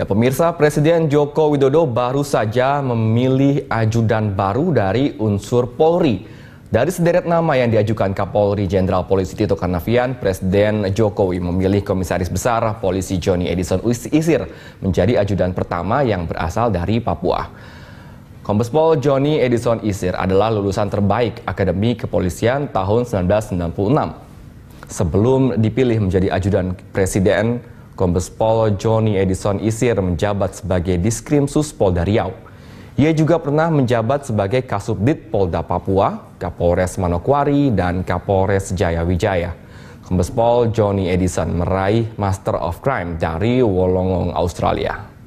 Ya pemirsa, Presiden Joko Widodo baru saja memilih ajudan baru dari unsur Polri. Dari sederet nama yang diajukan Kapolri Jenderal Polisi Tito Karnavian, Presiden Jokowi memilih Komisaris Besar Polisi Johnny Edison Isir menjadi ajudan pertama yang berasal dari Papua. Kombespol Johnny Edison Isir adalah lulusan terbaik Akademi Kepolisian tahun 1996. Sebelum dipilih menjadi ajudan Presiden Kombes Pol Joni Edison Isir menjabat sebagai Diskrim Sus Polda Riau. Ia juga pernah menjabat sebagai Kasubdit Polda Papua, Kapolres Manokwari, dan Kapolres Jayawijaya. Kombes Pol Joni Edison meraih Master of Crime dari Wolongong, Australia.